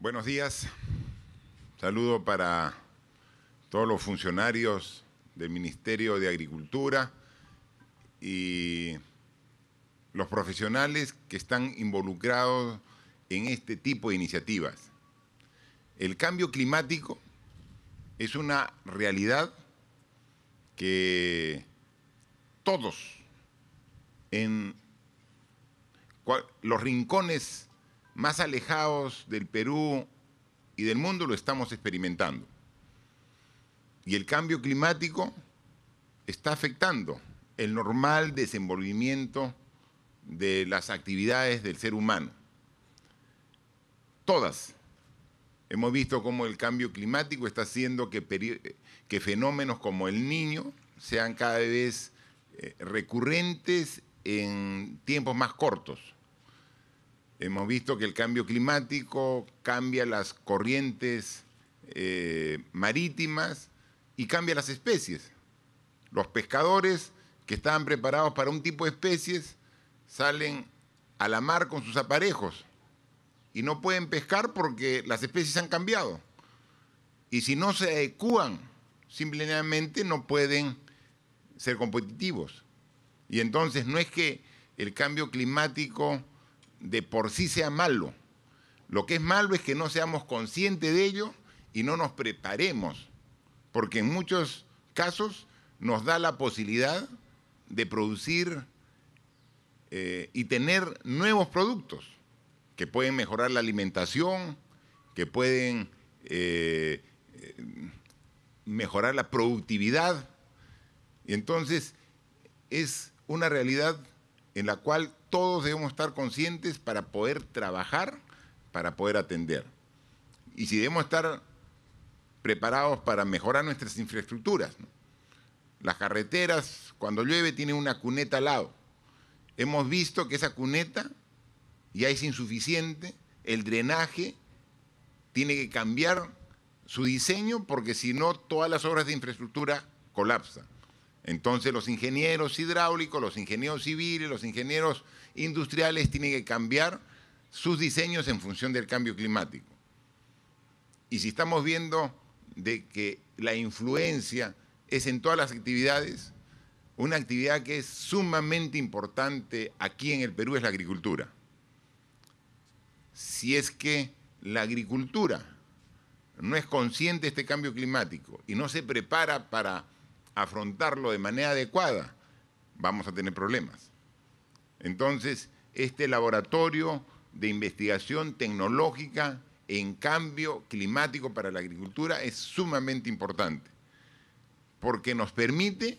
Buenos días. Saludo para todos los funcionarios del Ministerio de Agricultura y los profesionales que están involucrados en este tipo de iniciativas. El cambio climático es una realidad que todos en los rincones más alejados del Perú y del mundo lo estamos experimentando. Y el cambio climático está afectando el normal desenvolvimiento de las actividades del ser humano. Todas. Hemos visto cómo el cambio climático está haciendo que, fenómenos como el niño sean cada vez eh, recurrentes en tiempos más cortos. Hemos visto que el cambio climático cambia las corrientes eh, marítimas y cambia las especies. Los pescadores que estaban preparados para un tipo de especies salen a la mar con sus aparejos y no pueden pescar porque las especies han cambiado. Y si no se adecúan, simplemente no pueden ser competitivos. Y entonces no es que el cambio climático de por sí sea malo. Lo que es malo es que no seamos conscientes de ello y no nos preparemos, porque en muchos casos nos da la posibilidad de producir eh, y tener nuevos productos que pueden mejorar la alimentación, que pueden eh, mejorar la productividad. y Entonces, es una realidad en la cual todos debemos estar conscientes para poder trabajar, para poder atender. Y si debemos estar preparados para mejorar nuestras infraestructuras. Las carreteras, cuando llueve, tienen una cuneta al lado. Hemos visto que esa cuneta ya es insuficiente, el drenaje tiene que cambiar su diseño porque si no todas las obras de infraestructura colapsan. Entonces los ingenieros hidráulicos, los ingenieros civiles, los ingenieros industriales tienen que cambiar sus diseños en función del cambio climático. Y si estamos viendo de que la influencia es en todas las actividades, una actividad que es sumamente importante aquí en el Perú es la agricultura. Si es que la agricultura no es consciente de este cambio climático y no se prepara para afrontarlo de manera adecuada, vamos a tener problemas. Entonces, este laboratorio de investigación tecnológica en cambio climático para la agricultura es sumamente importante, porque nos permite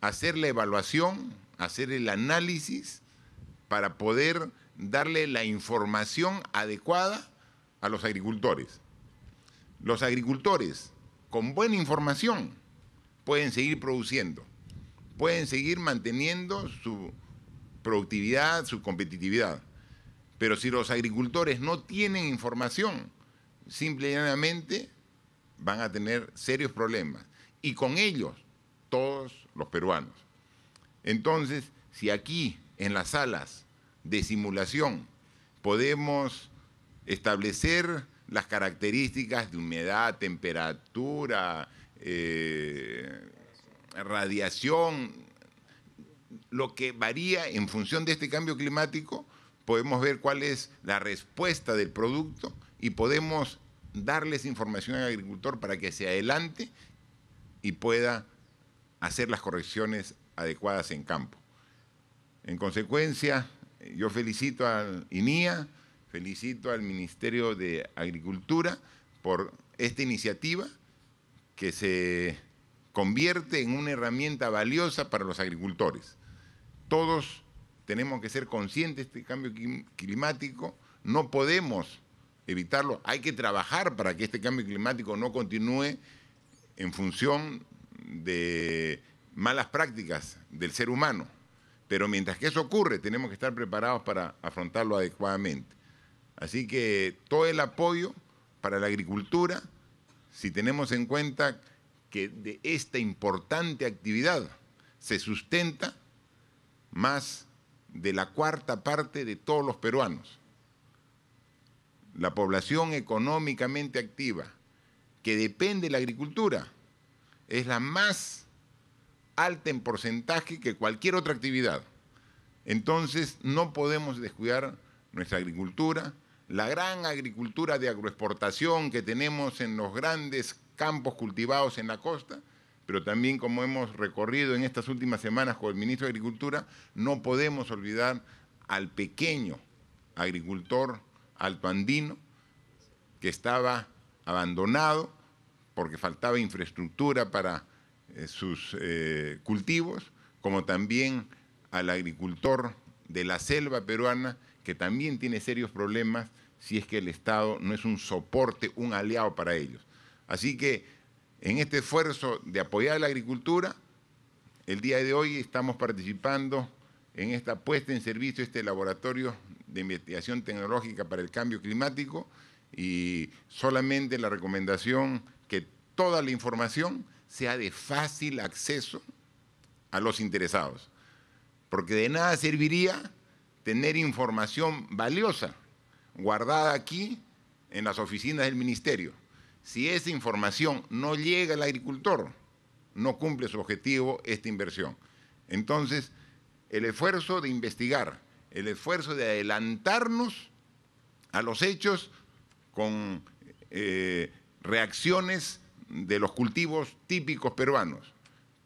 hacer la evaluación, hacer el análisis para poder darle la información adecuada a los agricultores. Los agricultores, con buena información, pueden seguir produciendo, pueden seguir manteniendo su productividad, su competitividad. Pero si los agricultores no tienen información, simplemente van a tener serios problemas. Y con ellos, todos los peruanos. Entonces, si aquí, en las salas de simulación, podemos establecer las características de humedad, temperatura, eh, radiación, lo que varía en función de este cambio climático, podemos ver cuál es la respuesta del producto y podemos darles información al agricultor para que se adelante y pueda hacer las correcciones adecuadas en campo. En consecuencia, yo felicito al INIA, felicito al Ministerio de Agricultura por esta iniciativa que se convierte en una herramienta valiosa para los agricultores. Todos tenemos que ser conscientes de este cambio climático, no podemos evitarlo, hay que trabajar para que este cambio climático no continúe en función de malas prácticas del ser humano. Pero mientras que eso ocurre, tenemos que estar preparados para afrontarlo adecuadamente. Así que todo el apoyo para la agricultura, si tenemos en cuenta que de esta importante actividad se sustenta más de la cuarta parte de todos los peruanos. La población económicamente activa que depende de la agricultura es la más alta en porcentaje que cualquier otra actividad. Entonces no podemos descuidar nuestra agricultura, la gran agricultura de agroexportación que tenemos en los grandes campos cultivados en la costa, pero también como hemos recorrido en estas últimas semanas con el ministro de Agricultura, no podemos olvidar al pequeño agricultor altoandino que estaba abandonado porque faltaba infraestructura para eh, sus eh, cultivos, como también al agricultor de la selva peruana, que también tiene serios problemas si es que el Estado no es un soporte, un aliado para ellos. Así que en este esfuerzo de apoyar la agricultura, el día de hoy estamos participando en esta puesta en servicio, este laboratorio de investigación tecnológica para el cambio climático y solamente la recomendación que toda la información sea de fácil acceso a los interesados porque de nada serviría tener información valiosa guardada aquí en las oficinas del ministerio. Si esa información no llega al agricultor, no cumple su objetivo esta inversión. Entonces, el esfuerzo de investigar, el esfuerzo de adelantarnos a los hechos con eh, reacciones de los cultivos típicos peruanos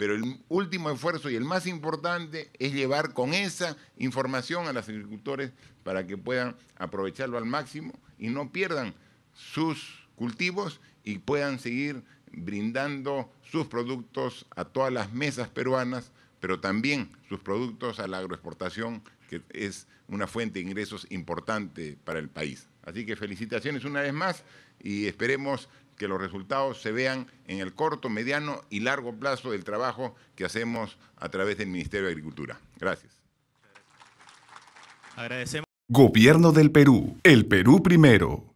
pero el último esfuerzo y el más importante es llevar con esa información a los agricultores para que puedan aprovecharlo al máximo y no pierdan sus cultivos y puedan seguir brindando sus productos a todas las mesas peruanas, pero también sus productos a la agroexportación, que es una fuente de ingresos importante para el país. Así que felicitaciones una vez más y esperemos que los resultados se vean en el corto, mediano y largo plazo del trabajo que hacemos a través del Ministerio de Agricultura. Gracias. Gobierno del Perú. El Perú primero.